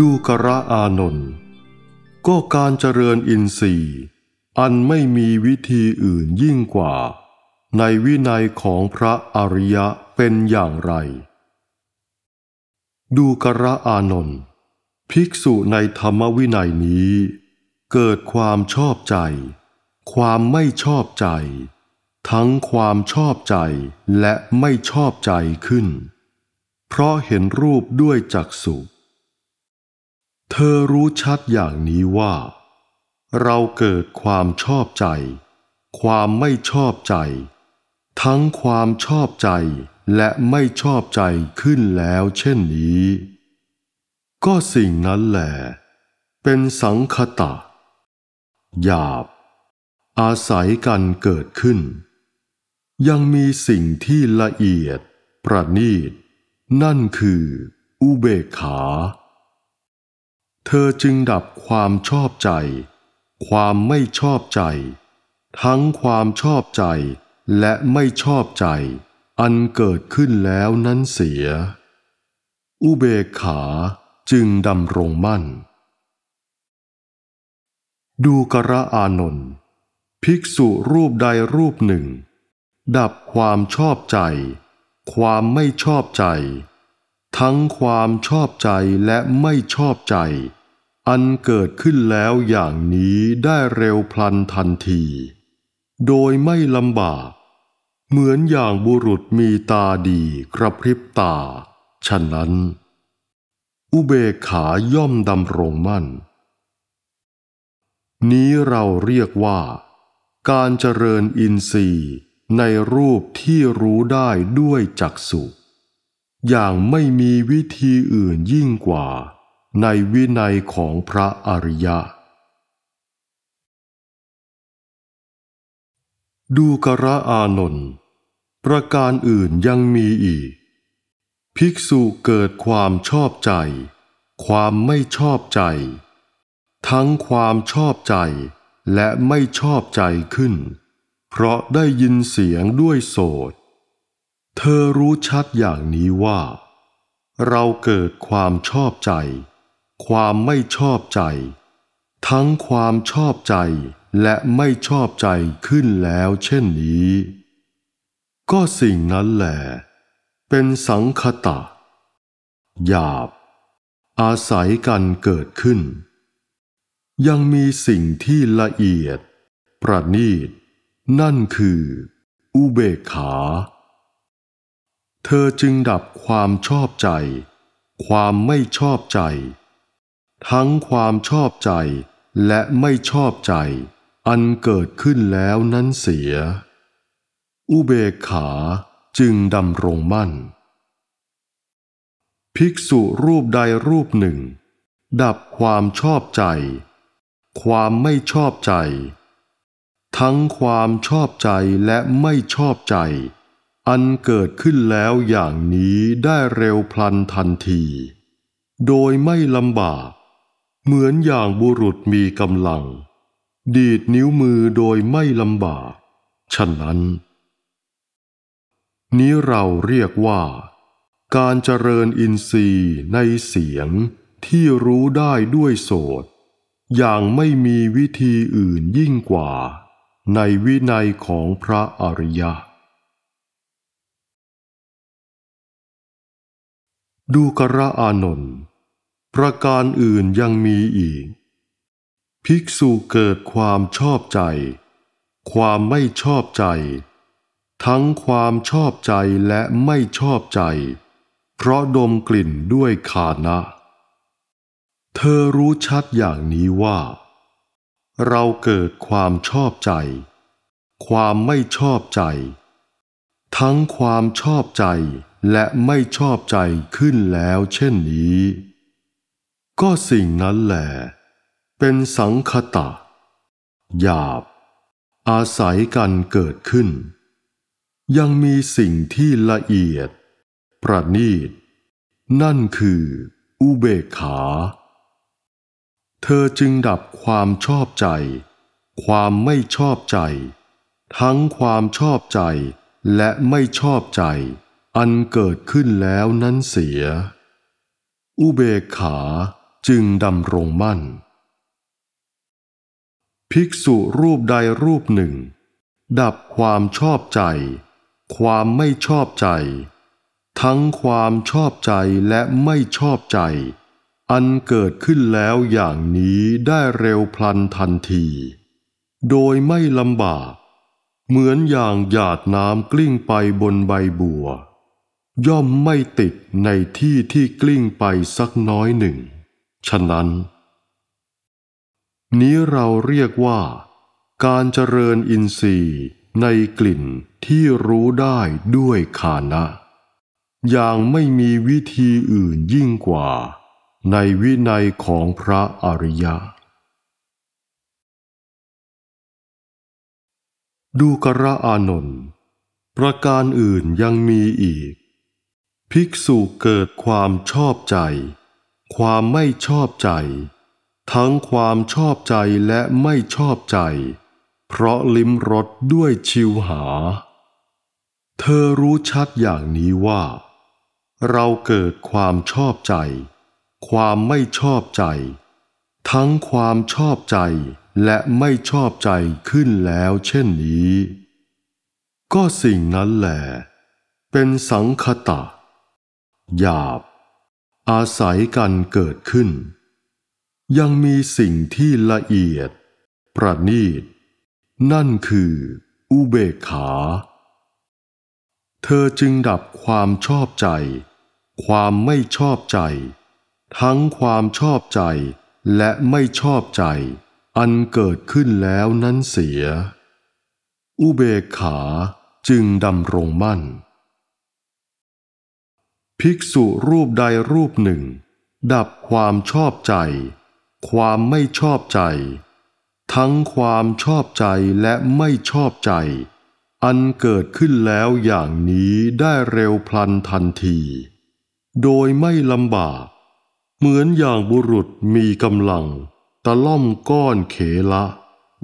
ดูกระอานนท์ก็การเจริญอินทรีย์อันไม่มีวิธีอื่นยิ่งกว่า ในวินัยของพระอริยะเป็นอย่างไร ดูกระอานนท์ภิกษุในธรรมวินัยนี้ เกิดความชอบใจ ความไม่ชอบใจ ทั้งความชอบใจและไม่ชอบใจขึ้น เพราะเห็นรูปด้วยจักษุเธอรู้ชัดอย่างนี้ว่า เราเกิดความชอบใจ ความไม่ชอบใจ ทั้งความชอบใจและไม่ชอบใจขึ้นแล้วเช่นนี้ ก็สิ่งนั้นแหละ เป็นสังคตะ หยาบ อาศัยกันเกิดขึ้น ยังมีสิ่งที่ละเอียด ประณีต นั่นคือ อุเบกขาเธอจึงดับความชอบใจ ความไม่ชอบใจ ทั้งความชอบใจและไม่ชอบใจ อันเกิดขึ้นแล้วนั้นเสีย อุเบกขาจึงดำรงมั่น ดูกระอานนท์ภิกษุรูปใดรูปหนึ่ง ดับความชอบใจ ความไม่ชอบใจ ทั้งความชอบใจและไม่ชอบใจอันเกิดขึ้นแล้วอย่างนี้ได้เร็วพลันทันที โดยไม่ลำบาก เหมือนอย่างบุรุษมีตาดีกระพริบตา ฉะนั้น อุเบกขาย่อมดำรงมั่น นี้เราเรียกว่าการเจริญอินทรีย์ในรูปที่รู้ได้ด้วยจักสุอย่างไม่มีวิธีอื่นยิ่งกว่าในวินัยของพระอริยะ ดูกระอานนท์ประการอื่นยังมีอีก ภิกษุเกิดความชอบใจ ความไม่ชอบใจ ทั้งความชอบใจและไม่ชอบใจขึ้น เพราะได้ยินเสียงด้วยโสดเธอรู้ชัดอย่างนี้ว่า เราเกิดความชอบใจความไม่ชอบใจ ทั้งความชอบใจและไม่ชอบใจขึ้นแล้วเช่นนี้ ก็สิ่งนั้นแหละเป็นสังคตะ หยาบ อาศัยกันเกิดขึ้น ยังมีสิ่งที่ละเอียด ประณีต นั่นคือ อุเบกขา เธอจึงดับความชอบใจ ความไม่ชอบใจทั้งความชอบใจและไม่ชอบใจ อันเกิดขึ้นแล้วนั้นเสีย อุเบกขาจึงดำรงมั่น ภิกษุรูปใดรูปหนึ่ง ดับความชอบใจ ความไม่ชอบใจ ทั้งความชอบใจและไม่ชอบใจ อันเกิดขึ้นแล้วอย่างนี้ได้เร็วพลันทันที โดยไม่ลำบากเหมือนอย่างบุรุษมีกำลัง ดีดนิ้วมือโดยไม่ลำบาก ฉะนั้น นี้เราเรียกว่า การเจริญอินทรีย์ในเสียงที่รู้ได้ด้วยโสตอย่างไม่มีวิธีอื่นยิ่งกว่า ในวินัยของพระอริยะ ดูกระอานนท์ประการอื่นยังมีอีก ภิกษุเกิดความชอบใจ ความไม่ชอบใจ ทั้งความชอบใจและไม่ชอบใจ เพราะดมกลิ่นด้วยขานะ เธอรู้ชัดอย่างนี้ว่า เราเกิดความชอบใจ ความไม่ชอบใจ ทั้งความชอบใจและไม่ชอบใจขึ้นแล้วเช่นนี้ก็สิ่งนั้นแหลเป็นสังคตะ หยาบ อาศัยกันเกิดขึ้น ยังมีสิ่งที่ละเอียด ประณีตนั่นคืออุเบกขา เธอจึงดับความชอบใจ ความไม่ชอบใจ ทั้งความชอบใจและไม่ชอบใจอันเกิดขึ้นแล้วนั้นเสีย อุเบกขาจึงดำรงมั่น ภิกษุรูปใดรูปหนึ่ง ดับความชอบใจ ความไม่ชอบใจ ทั้งความชอบใจและไม่ชอบใจ อันเกิดขึ้นแล้วอย่างนี้ได้เร็วพลันทันที โดยไม่ลำบาก เหมือนอย่างหยาดน้ำกลิ้งไปบนใบบัว ย่อมไม่ติดในที่ที่กลิ้งไปสักน้อยหนึ่งฉะนั้น นี้เราเรียกว่า การเจริญอินทรีย์ในกลิ่นที่รู้ได้ด้วยคานะ อย่างไม่มีวิธีอื่นยิ่งกว่าในวินัยของพระอริยะ ดูกระอานนท์ประการอื่นยังมีอีก ภิกษุเกิดความชอบใจความไม่ชอบใจ ทั้งความชอบใจและไม่ชอบใจ เพราะลิ้มรสด้วยชิวหา เธอรู้ชัดอย่างนี้ว่า เราเกิดความชอบใจความไม่ชอบใจ ทั้งความชอบใจและไม่ชอบใจขึ้นแล้วเช่นนี้ ก็สิ่งนั้นแหละเป็นสังคตะ หยาบอาศัยกันเกิดขึ้น ยังมีสิ่งที่ละเอียด ประณีต นั่นคืออุเบกขา เธอจึงดับความชอบใจ ความไม่ชอบใจ ทั้งความชอบใจและไม่ชอบใจ อันเกิดขึ้นแล้วนั้นเสีย อุเบกขาจึงดำรงมั่นภิกษุรูปใดรูปหนึ่ง ดับความชอบใจ ความไม่ชอบใจ ทั้งความชอบใจและไม่ชอบใจ อันเกิดขึ้นแล้วอย่างนี้ได้เร็วพลันทันที โดยไม่ลำบาก เหมือนอย่างบุรุษมีกำลัง ตะล่อมก้อนเขละ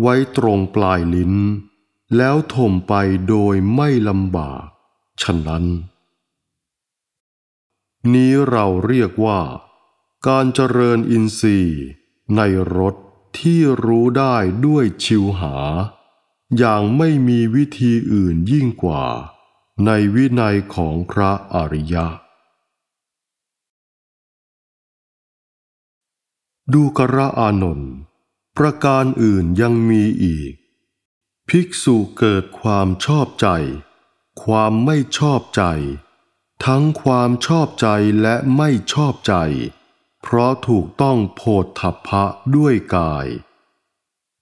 ไว้ตรงปลายลิ้น แล้วถมไปโดยไม่ลำบากฉะนั้นนี้เราเรียกว่า การเจริญอินทรีย์ในรสที่รู้ได้ด้วยชิวหา อย่างไม่มีวิธีอื่นยิ่งกว่า ในวินัยของพระอริยะ ดูกระอานนท์ประการอื่นยังมีอีก ภิกษุเกิดความชอบใจ ความไม่ชอบใจทั้งความชอบใจและไม่ชอบใจ เพราะถูกต้องโพธฐัพพะด้วยกาย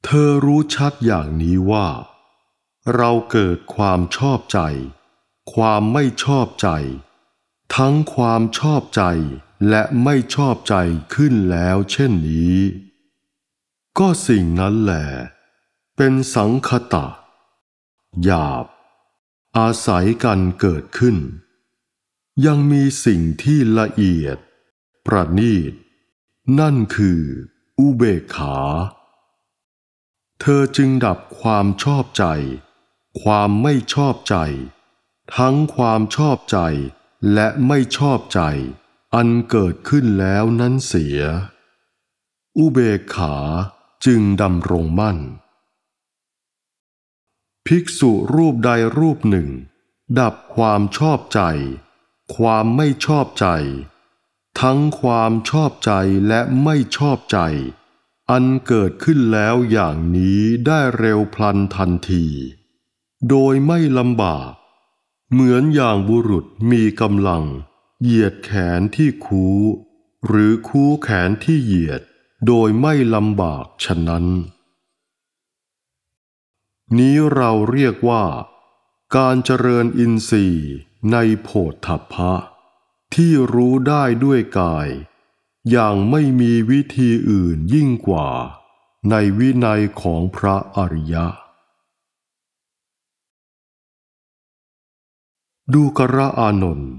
เธอรู้ชัดอย่างนี้ว่า เราเกิดความชอบใจ ความไม่ชอบใจ ทั้งความชอบใจและไม่ชอบใจขึ้นแล้วเช่นนี้ ก็สิ่งนั้นแหละ เป็นสังคตะ หยาบ อาศัยกันเกิดขึ้นยังมีสิ่งที่ละเอียด ประณีต นั่นคืออุเบกขา เธอจึงดับความชอบใจ ความไม่ชอบใจ ทั้งความชอบใจและไม่ชอบใจ อันเกิดขึ้นแล้วนั้นเสีย อุเบกขาจึงดำรงมั่น ภิกษุรูปใดรูปหนึ่ง ดับความชอบใจความไม่ชอบใจ ทั้งความชอบใจและไม่ชอบใจ อันเกิดขึ้นแล้วอย่างนี้ได้เร็วพลันทันที โดยไม่ลำบาก เหมือนอย่างบุรุษมีกำลัง เหยียดแขนที่คูหรือคูแขนที่เหยียดโดยไม่ลำบากฉะนั้น นี้เราเรียกว่า การเจริญอินทรีย์ในโพธพะ ที่รู้ได้ด้วยกาย อย่างไม่มีวิธีอื่นยิ่งกว่า ในวินัยของพระอริยะ ดูกระอานนท์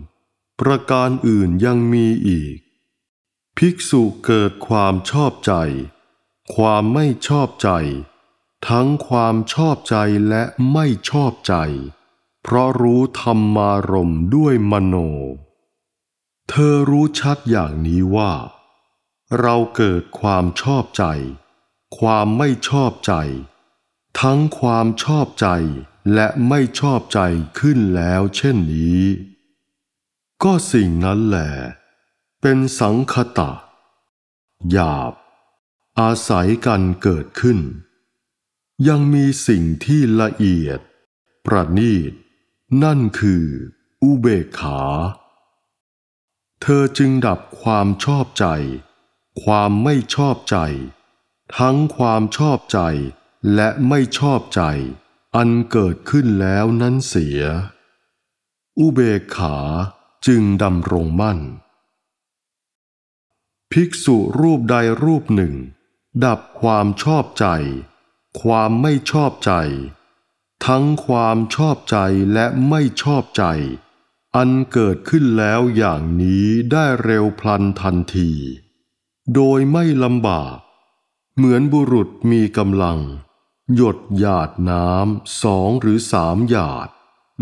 ประการอื่นยังมีอีก ภิกษุเกิดความชอบใจ ความไม่ชอบใจ ทั้งความชอบใจและไม่ชอบใจเพราะรู้ธรรมารมด้วยมโน เธอรู้ชัดอย่างนี้ว่า เราเกิดความชอบใจ ความไม่ชอบใจ ทั้งความชอบใจและไม่ชอบใจขึ้นแล้วเช่นนี้ ก็สิ่งนั้นแหละเป็นสังคตะ หยาบ อาศัยกันเกิดขึ้น ยังมีสิ่งที่ละเอียด ประณีตนั่นคืออุเบกขา เธอจึงดับความชอบใจ ความไม่ชอบใจ ทั้งความชอบใจและไม่ชอบใจ อันเกิดขึ้นแล้วนั้นเสีย อุเบกขาจึงดำรงมั่น ภิกษุรูปใดรูปหนึ่ง ดับความชอบใจ ความไม่ชอบใจทั้งความชอบใจและไม่ชอบใจ อันเกิดขึ้นแล้วอย่างนี้ได้เร็วพลันทันที โดยไม่ลำบาก เหมือนบุรุษมีกำลัง หยดหยาดน้ำสองหรือสามหยาด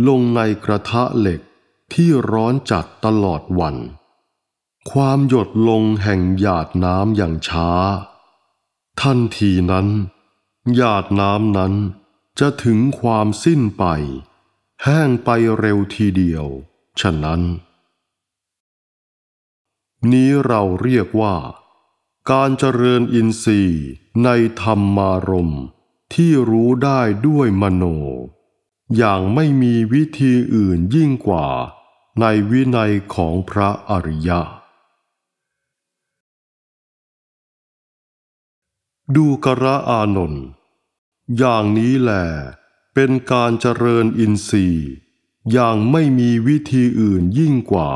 ลงในกระทะเหล็กที่ร้อนจัดตลอดวัน ความหยดลงแห่งหยาดน้ำอย่างช้า ทันทีนั้น หยาดน้ำนั้นจะถึงความสิ้นไป แห้งไปเร็วทีเดียว ฉะนั้น นี้เราเรียกว่า การเจริญอินทรีย์ในธรรมารมที่รู้ได้ด้วยมโน อย่างไม่มีวิธีอื่นยิ่งกว่าในวินัยของพระอริยะ ดูกระอานนท์อย่างนี้แหละเป็นการเจริญอินทรีย์ อย่างไม่มีวิธีอื่นยิ่งกว่า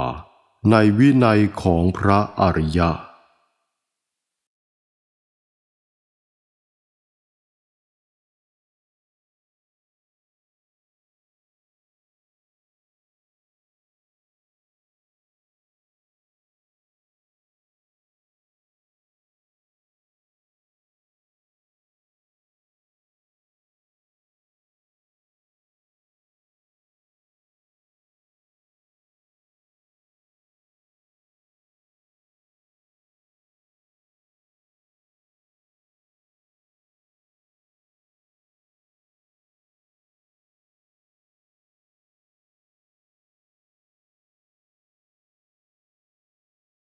ในวินัยของพระอริยะ